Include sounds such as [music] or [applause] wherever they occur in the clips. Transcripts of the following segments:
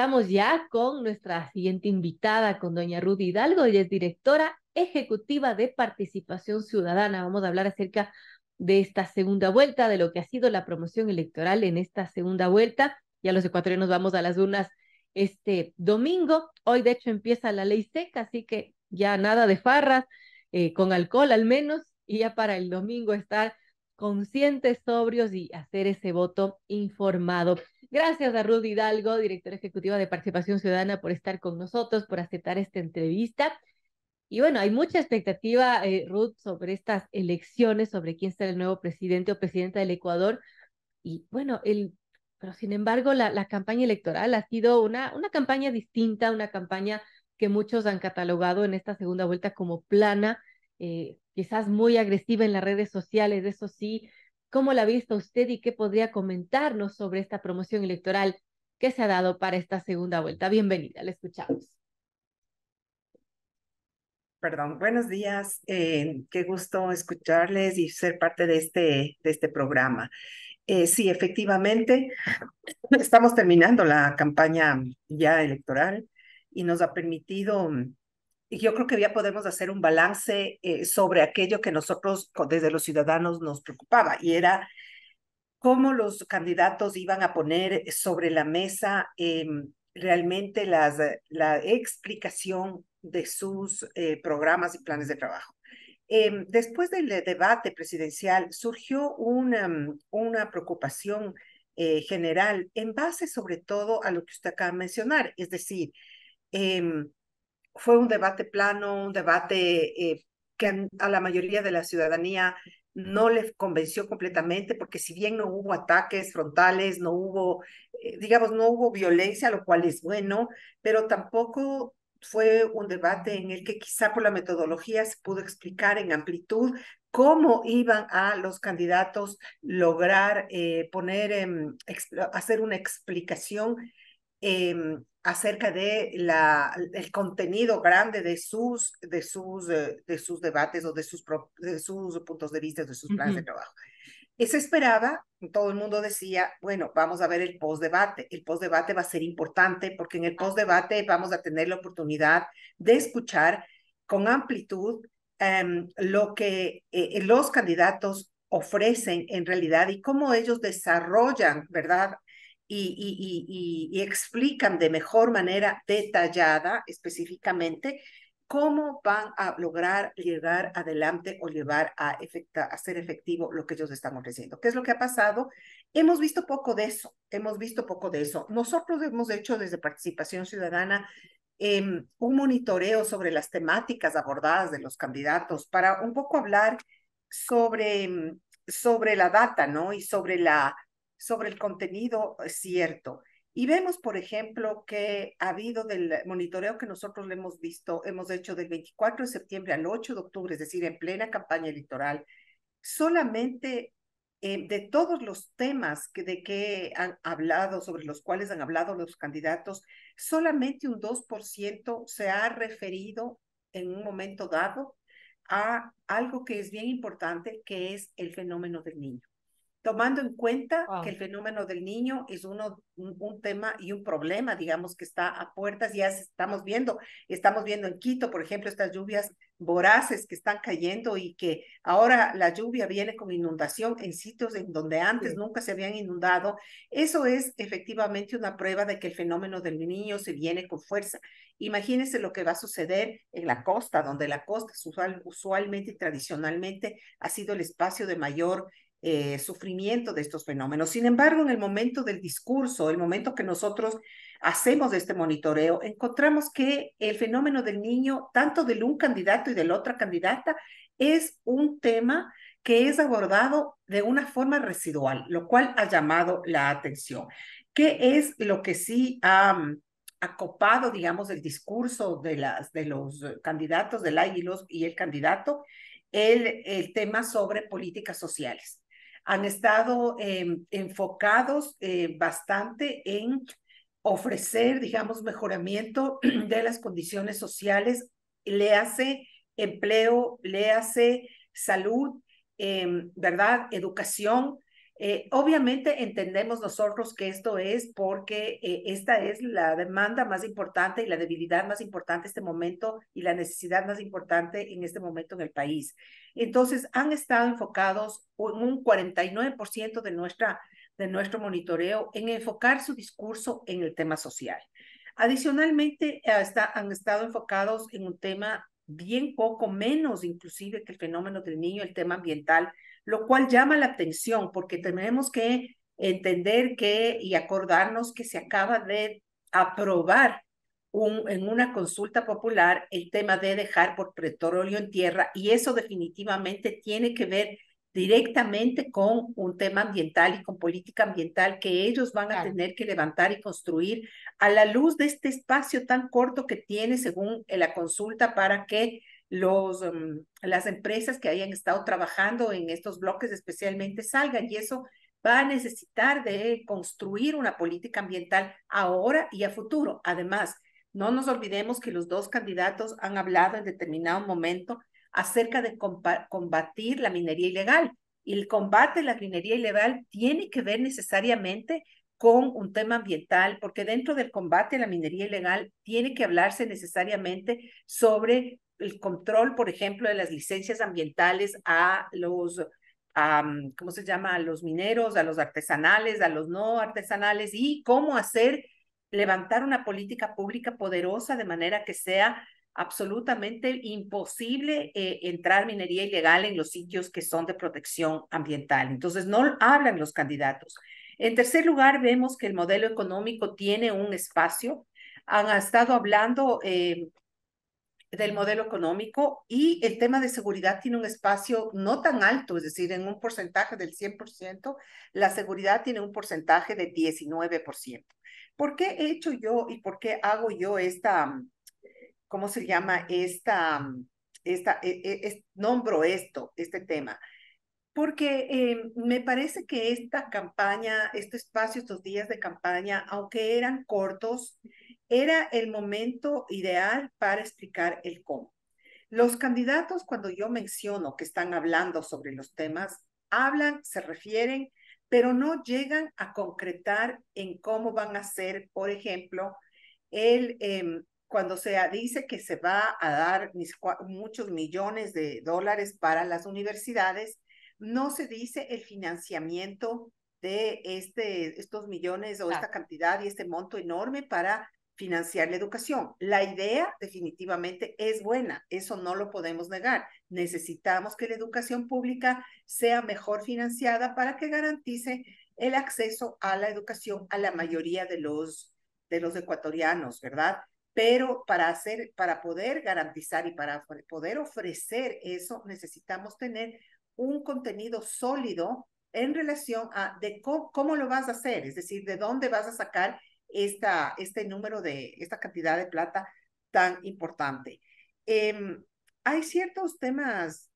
estamos ya con nuestra siguiente invitada, con doña Rudy Hidalgo. Ella es directora ejecutiva de Participación Ciudadana. Vamos a hablar acerca de esta segunda vuelta, de lo que ha sido la promoción electoral en esta segunda vuelta. Ya los ecuatorianos vamos a las urnas este domingo. Hoy, de hecho, empieza la ley seca, así que ya nada de farras, eh, con alcohol al menos, y ya para el domingo estar conscientes, sobrios y hacer ese voto informado. Gracias a Ruth Hidalgo, directora ejecutiva de Participación Ciudadana, por estar con nosotros, por aceptar esta entrevista. Y bueno, hay mucha expectativa, eh, Ruth, sobre estas elecciones, sobre quién será el nuevo presidente o presidenta del Ecuador. Y bueno, el, pero sin embargo, la, campaña electoral ha sido una, una campaña distinta, una campaña que muchos han catalogado en esta segunda vuelta como plana, eh, quizás muy agresiva en las redes sociales, eso sí, ¿Cómo la ha visto usted y qué podría comentarnos sobre esta promoción electoral que se ha dado para esta segunda vuelta? Bienvenida, la escuchamos. Perdón, buenos días. Eh, qué gusto escucharles y ser parte de este, de este programa. Eh, sí, efectivamente, estamos terminando la campaña ya electoral y nos ha permitido mm, y yo creo que ya podemos hacer un balance eh, sobre aquello que nosotros desde los ciudadanos nos preocupaba y era cómo los candidatos iban a poner sobre la mesa em, realmente las, la explicación de sus eh, programas y planes de trabajo. Em, después del debate presidencial surgió una, em, una preocupación eh, general en base sobre todo a lo que usted acaba de mencionar, es decir, fue un debate plano, un debate eh, que a la mayoría de la ciudadanía no le convenció completamente, porque si bien no hubo ataques frontales, no hubo, eh, digamos, no hubo violencia, lo cual es bueno, pero tampoco fue un debate en el que quizá por la metodología se pudo explicar en amplitud cómo iban a los candidatos lograr eh, poner, hacer una explicación Em, acerca de la, el contenido grande de sus, de, sus, eh, de sus debates o de sus, sus puntos de vista, de sus planes de trabajo. se esperaba, todo el mundo decía, bueno, vamos a ver el post-debate. El post-debate va a ser importante porque en el post-debate vamos a tener la oportunidad de escuchar con amplitud em, lo que eh, los candidatos ofrecen en realidad y cómo ellos desarrollan, ¿verdad? y, explican de mejor manera detallada específicamente cómo van a lograr llegar adelante o llevar a, hacer ser efectivo lo que ellos están ofreciendo. ¿Qué es lo que ha pasado? Hemos visto poco de eso, hemos visto poco de eso. Nosotros hemos hecho desde Participación Ciudadana em, un monitoreo sobre las temáticas abordadas de los candidatos para un poco hablar sobre, sobre la data, ¿no? Y sobre la, sobre el contenido cierto. Y vemos, por ejemplo, que ha habido del monitoreo que nosotros le hemos visto, hemos hecho del 24 de septiembre al 8 de octubre, es decir, en plena campaña electoral, solamente eh, de todos los temas que, de que han hablado, sobre los cuales han hablado los candidatos, solamente un 2% se ha referido en un momento dado a algo que es bien importante, que es el fenómeno del niño tomando en cuenta que el fenómeno del niño es uno, un, tema y un problema, digamos, que está a puertas, ya estamos viendo, estamos viendo en Quito, por ejemplo, estas lluvias voraces que están cayendo y que ahora la lluvia viene con inundación en sitios en donde antes nunca se habían inundado. Eso es efectivamente una prueba de que el fenómeno del niño se viene con fuerza. Imagínense lo que va a suceder en la costa, donde la costa usualmente y tradicionalmente ha sido el espacio de mayor eh, sufrimiento de estos fenómenos. Sin embargo, en el momento del discurso, el momento que nosotros hacemos este monitoreo, encontramos que el fenómeno del niño, tanto del un candidato y del otra candidata, es un tema que es abordado de una forma residual, lo cual ha llamado la atención. ¿Qué es lo que sí ha... Mm, acopado, digamos, el discurso de, las, de los candidatos del águilos y el candidato, el, el tema sobre políticas sociales han estado em, enfocados eh, bastante en ofrecer, digamos, mejoramiento [clears throat] de las condiciones sociales, le hace empleo, le hace salud, em, ¿verdad? Educación, eh, obviamente entendemos nosotros que esto es porque eh, esta es la demanda más importante y la debilidad más importante en este momento y la necesidad más importante en este momento en el país. Entonces, han estado enfocados en un 49% de, nuestra, de nuestro monitoreo en enfocar su discurso en el tema social. Adicionalmente, han estado enfocados en un tema bien poco menos inclusive que el fenómeno del niño, el tema ambiental lo cual llama la atención porque tenemos que entender que y acordarnos que se acaba de aprobar en una consulta popular el tema de dejar por petróleo en tierra y eso definitivamente tiene que ver directamente con un tema ambiental y con política ambiental que ellos van a tener que levantar y construir a la luz de este espacio tan corto que tiene según eh, la consulta para que los, em, las empresas que hayan estado trabajando en estos bloques especialmente salgan y eso va a necesitar de construir una política ambiental ahora y a futuro. Además, no nos olvidemos que los dos candidatos han hablado en determinado momento acerca de combatir la minería ilegal. Y el combate a la minería ilegal tiene que ver necesariamente con un tema ambiental, porque dentro del combate a la minería ilegal tiene que hablarse necesariamente sobre el control, por ejemplo, de las licencias ambientales a los, ¿cómo se llama?, a los mineros, a los artesanales, a los no artesanales, y cómo hacer, levantar una política pública poderosa de manera que sea absolutamente imposible eh, entrar minería ilegal en los sitios que son de protección ambiental. Entonces, no hablan los candidatos. En tercer lugar, vemos que el modelo económico tiene un espacio. Han estado hablando eh, del modelo económico y el tema de seguridad tiene un espacio no tan alto, es decir, en un porcentaje del 100%, la seguridad tiene un porcentaje de 19%. ¿Por qué he hecho yo y por qué hago yo esta, mm, ¿cómo se llama? Esta, mm, esta, e, e, nombro esto, este tema. Porque em, me parece que esta campaña, este espacio, estos días de campaña, aunque eran cortos, era el momento ideal para explicar el cómo. Los candidatos, cuando yo menciono que están hablando sobre los temas, hablan, se refieren, pero no llegan a concretar en cómo van a ser, por ejemplo, el, em, cuando se dice que se va a dar muchos millones de dólares para las universidades, no se dice el financiamiento de este, estos millones o esta cantidad y este monto enorme para financiar la educación. La idea definitivamente es buena, eso no lo podemos negar. Necesitamos que la educación pública sea mejor financiada para que garantice el acceso a la educación a la mayoría de los, de los ecuatorianos, ¿verdad? Pero para, hacer, para poder garantizar y para poder ofrecer eso, necesitamos tener un contenido sólido en relación a de cómo, cómo, lo vas a hacer, es decir, de dónde vas a sacar esta, este número de, esta cantidad de plata tan importante. Em, hay ciertos temas,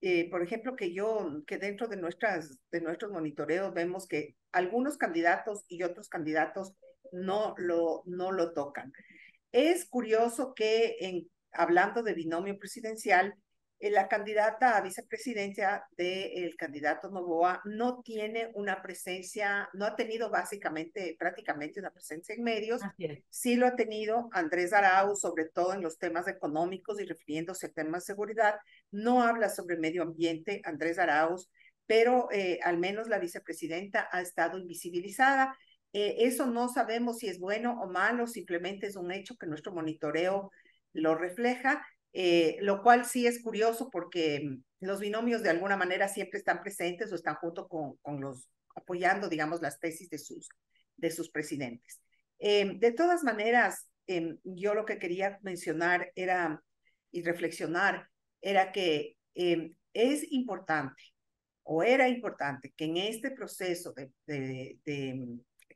eh, por ejemplo, que yo, que dentro de, nuestras, de nuestros monitoreos vemos que algunos candidatos y otros candidatos no lo, no lo tocan. Es curioso que en, hablando de binomio presidencial, eh, la candidata a vicepresidencia del candidato Novoa no tiene una presencia, no ha tenido básicamente, prácticamente una presencia en medios. Sí lo ha tenido Andrés Arau, sobre todo en los temas económicos y refiriéndose a temas de seguridad. No habla sobre medio ambiente, Andrés Arau, pero eh, al menos la vicepresidenta ha estado invisibilizada. Eh, eso no sabemos si es bueno o malo, simplemente es un hecho que nuestro monitoreo lo refleja eh, lo cual sí es curioso porque los binomios de alguna manera siempre están presentes o están junto con, con los, apoyando, digamos, las tesis de sus, de sus presidentes. Em, de todas maneras, em, yo lo que quería mencionar era, y reflexionar, era que em, es importante, o era importante, que en este proceso de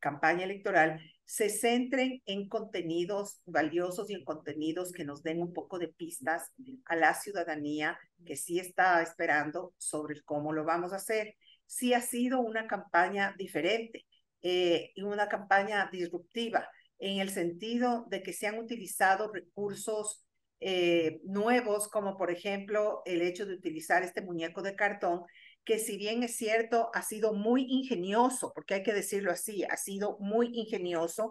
campaña electoral se centren en contenidos valiosos y en contenidos que nos den un poco de pistas a la ciudadanía que sí está esperando sobre cómo lo vamos a hacer. Sí ha sido una campaña diferente eh, y una campaña disruptiva en el sentido de que se han utilizado recursos eh, nuevos, como por ejemplo el hecho de utilizar este muñeco de cartón que si bien es cierto, ha sido muy ingenioso, porque hay que decirlo así, ha sido muy ingenioso,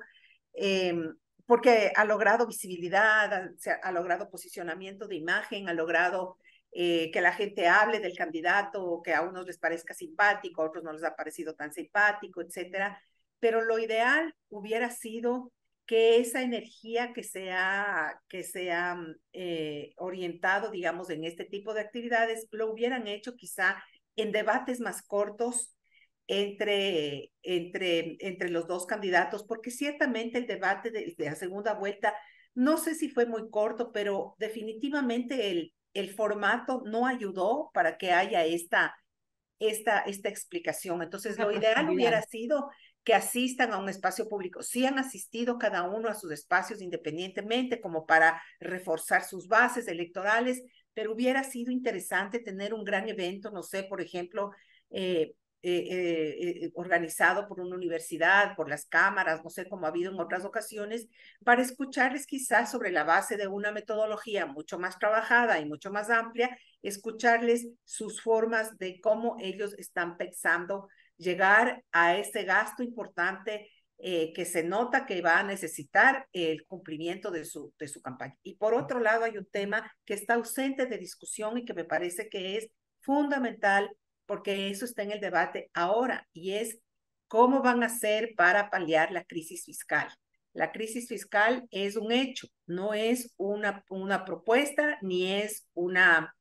em, porque ha logrado visibilidad, ha, logrado posicionamiento de imagen, ha logrado eh, que la gente hable del candidato, que a unos les parezca simpático, a otros no les ha parecido tan simpático, etcétera. Pero lo ideal hubiera sido que esa energía que se ha, que eh, orientado, digamos, en este tipo de actividades, lo hubieran hecho quizá en debates más cortos entre, entre, entre los dos candidatos, porque ciertamente el debate de, la segunda vuelta, no sé si fue muy corto, pero definitivamente el, el formato no ayudó para que haya esta, esta, esta explicación. Entonces, lo ideal hubiera sido que asistan a un espacio público. Sí han asistido cada uno a sus espacios independientemente, como para reforzar sus bases electorales, pero hubiera sido interesante tener un gran evento, no sé, por ejemplo, eh, eh, eh, organizado por una universidad, por las cámaras, no sé, como ha habido en otras ocasiones, para escucharles quizás sobre la base de una metodología mucho más trabajada y mucho más amplia, escucharles sus formas de cómo ellos están pensando llegar a ese gasto importante eh, que se nota que va a necesitar el cumplimiento de su, de su campaña. Y por otro lado, hay un tema que está ausente de discusión y que me parece que es fundamental porque eso está en el debate ahora y es cómo van a hacer para paliar la crisis fiscal. La crisis fiscal es un hecho, no es una, una propuesta ni es una,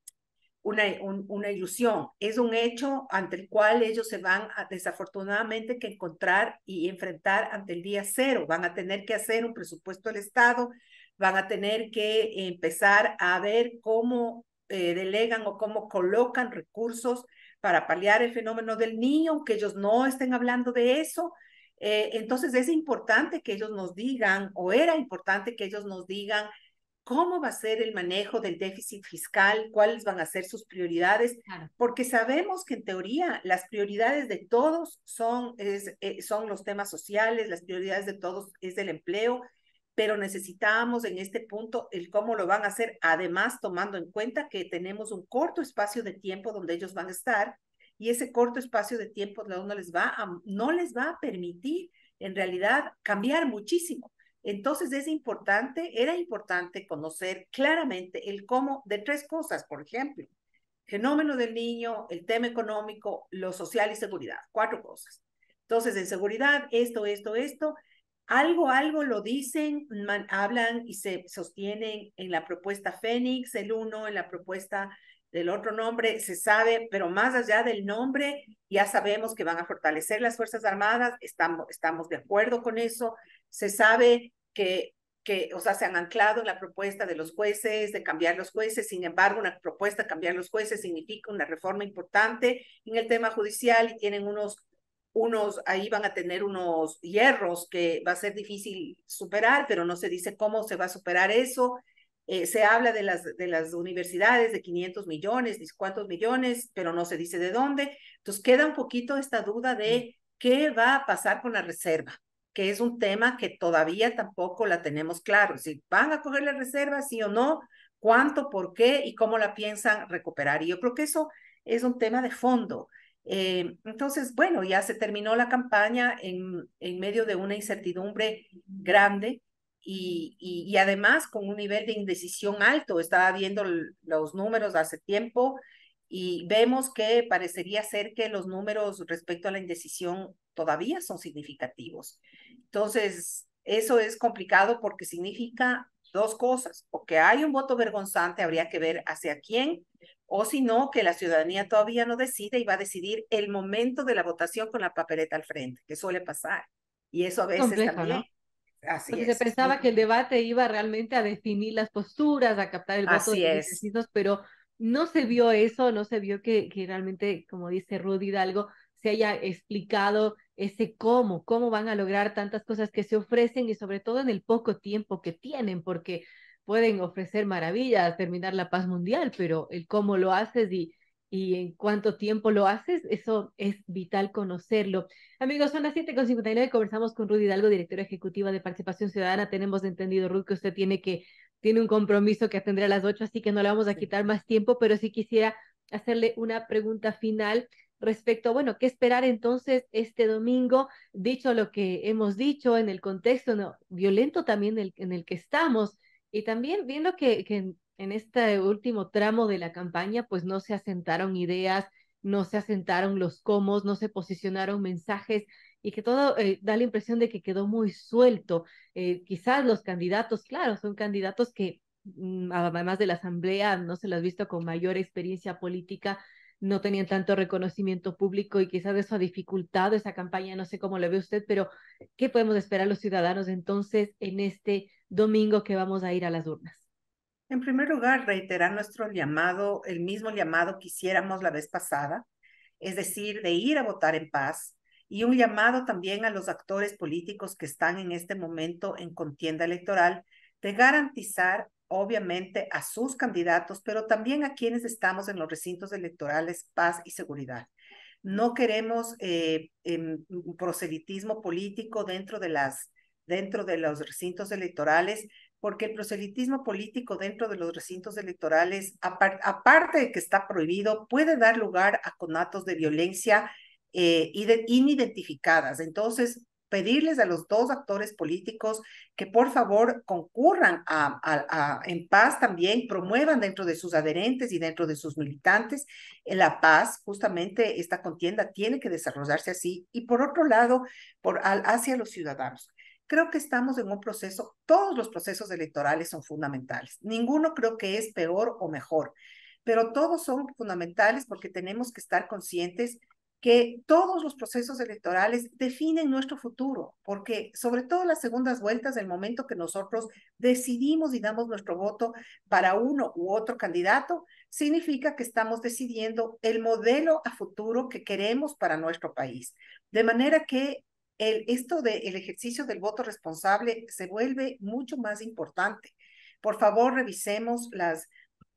una, ilusión, es un hecho ante el cual ellos se van a, desafortunadamente que encontrar y enfrentar ante el día cero. Van a tener que hacer un presupuesto del Estado, van a tener que empezar a ver cómo eh, delegan o cómo colocan recursos para paliar el fenómeno del niño, aunque ellos no estén hablando de eso. Eh, entonces es importante que ellos nos digan, o era importante que ellos nos digan cómo va a ser el manejo del déficit fiscal, cuáles van a ser sus prioridades, porque sabemos que en teoría las prioridades de todos son, eh, son los temas sociales, las prioridades de todos es el empleo, pero necesitamos en este punto el cómo lo van a hacer, además tomando en cuenta que tenemos un corto espacio de tiempo donde ellos van a estar y ese corto espacio de tiempo les va no les va a permitir en realidad cambiar muchísimo. Entonces es importante, era importante conocer claramente el cómo de tres cosas, por ejemplo, fenómeno del niño, el tema económico, lo social y seguridad, cuatro cosas. Entonces, en seguridad, esto, esto, esto, algo, algo lo dicen, hablan y se sostienen en la propuesta Fénix, el uno, en la propuesta del otro nombre, se sabe, pero más allá del nombre, ya sabemos que van a fortalecer las Fuerzas Armadas, estamos de acuerdo con eso, se sabe que, que, o sea, se han anclado en la propuesta de los jueces, de cambiar los jueces, sin embargo, una propuesta de cambiar los jueces significa una reforma importante en el tema judicial y tienen unos, unos, ahí van a tener unos hierros que va a ser difícil superar, pero no se dice cómo se va a superar eso. Eh, se habla de las, de las universidades, de 500 millones, de cuántos millones, pero no se dice de dónde. Entonces queda un poquito esta duda de mm. qué va a pasar con la reserva que es un tema que todavía tampoco la tenemos claro. Si van a coger la reserva, sí o no, cuánto, por qué y cómo la piensan recuperar. Y yo creo que eso es un tema de fondo. Eh, entonces, bueno, ya se terminó la campaña en, medio de una incertidumbre grande y, y, además con un nivel de indecisión alto. Estaba viendo los números hace tiempo y vemos que parecería ser que los números respecto a la indecisión todavía son significativos. Entonces, eso es complicado porque significa dos cosas, o que hay un voto vergonzante, habría que ver hacia quién, o si no, que la ciudadanía todavía no decide y va a decidir el momento de la votación con la papeleta al frente, que suele pasar. Y eso a veces también. Así Porque es. se pensaba que el debate iba realmente a definir las posturas, a captar el voto de pero no se vio eso, no se vio que, que realmente, como dice Rudy Hidalgo, se haya explicado ese cómo, cómo van a lograr tantas cosas que se ofrecen y sobre todo en el poco tiempo que tienen, porque pueden ofrecer maravillas, terminar la paz mundial, pero el cómo lo haces y, y en cuánto tiempo lo haces, eso es vital conocerlo. Amigos, son las 7.59, conversamos con Rudy Hidalgo, directora ejecutiva de Participación Ciudadana. Tenemos entendido, Rudy, que usted tiene que tiene un compromiso que atendrá a las 8, así que no le vamos a quitar más tiempo, pero sí quisiera hacerle una pregunta final respecto, bueno, qué esperar entonces este domingo, dicho lo que hemos dicho en el contexto violento también en el que estamos y también viendo que, en, este último tramo de la campaña pues no se asentaron ideas, no se asentaron los comos, no se posicionaron mensajes y que todo eh, da la impresión de que quedó muy suelto. Eh, quizás los candidatos, claro, son candidatos que mm, además de la asamblea no se los visto con mayor experiencia política no tenían tanto reconocimiento público y quizás eso ha dificultado esa campaña, no sé cómo lo ve usted, pero ¿qué podemos esperar los ciudadanos entonces en este domingo que vamos a ir a las urnas? En primer lugar, reiterar nuestro llamado, el mismo llamado que hiciéramos la vez pasada, es decir, de ir a votar en paz y un llamado también a los actores políticos que están en este momento en contienda electoral de garantizar obviamente a sus candidatos, pero también a quienes estamos en los recintos electorales, paz y seguridad. No queremos eh, em, proselitismo político dentro de, las, dentro de los recintos electorales, porque el proselitismo político dentro de los recintos electorales, aparte de que está prohibido, puede dar lugar a conatos de violencia eh, de inidentificadas. Entonces, pedirles a los dos actores políticos que por favor concurran en paz también, promuevan dentro de sus adherentes y dentro de sus militantes eh, la paz. Justamente esta contienda tiene que desarrollarse así. Y por otro lado, por, hacia los ciudadanos. Creo que estamos en un proceso, todos los procesos electorales son fundamentales. Ninguno creo que es peor o mejor, pero todos son fundamentales porque tenemos que estar conscientes que todos los procesos electorales definen nuestro futuro, porque sobre todo las segundas vueltas, el momento que nosotros decidimos y damos nuestro voto para uno u otro candidato, significa que estamos decidiendo el modelo a futuro que queremos para nuestro país. De manera que el, esto del ejercicio del voto responsable se vuelve mucho más importante. Por favor, revisemos las,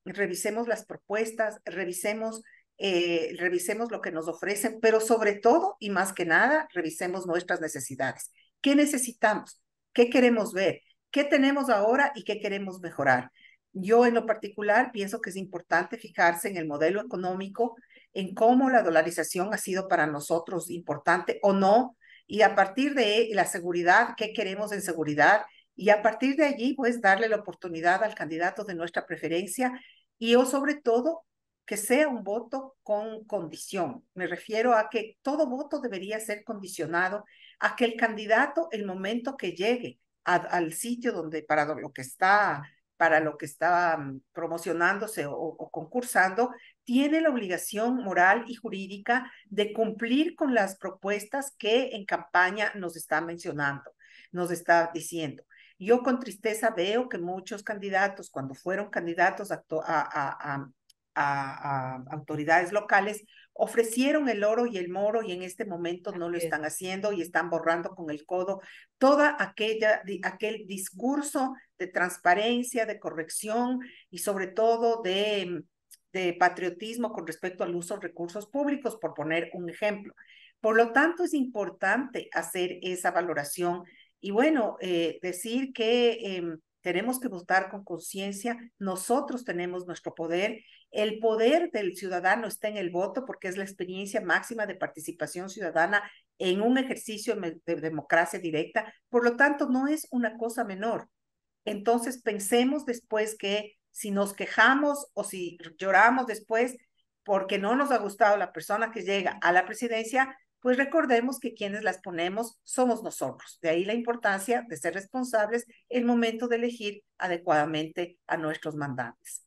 revisemos las propuestas, revisemos eh, revisemos lo que nos ofrecen, pero sobre todo y más que nada, revisemos nuestras necesidades. ¿Qué necesitamos? ¿Qué queremos ver? ¿Qué tenemos ahora y qué queremos mejorar? Yo en lo particular pienso que es importante fijarse en el modelo económico, en cómo la dolarización ha sido para nosotros importante o no, y a partir de la seguridad, qué queremos en seguridad, y a partir de allí, pues darle la oportunidad al candidato de nuestra preferencia y o sobre todo que sea un voto con condición. Me refiero a que todo voto debería ser condicionado a que el candidato, el momento que llegue al sitio donde para lo que está para lo que está mm, promocionándose o, concursando, tiene la obligación moral y jurídica de cumplir con las propuestas que en campaña nos está mencionando, nos está diciendo. Yo con tristeza veo que muchos candidatos, cuando fueron candidatos a, a, a, a, autoridades locales, ofrecieron el oro y el moro y en este momento no lo están haciendo y están borrando con el codo toda aquella aquel discurso de transparencia, de corrección y sobre todo de de patriotismo con respecto al uso de recursos públicos, por poner un ejemplo. Por lo tanto, es importante hacer esa valoración y bueno, eh, decir que em, tenemos que votar con conciencia. Nosotros tenemos nuestro poder. El poder del ciudadano está en el voto porque es la experiencia máxima de participación ciudadana en un ejercicio de democracia directa. Por lo tanto, no es una cosa menor. Entonces, pensemos después que si nos quejamos o si lloramos después porque no nos ha gustado la persona que llega a la presidencia, pues recordemos que quienes las ponemos somos nosotros. De ahí la importancia de ser responsables el momento de elegir adecuadamente a nuestros mandantes.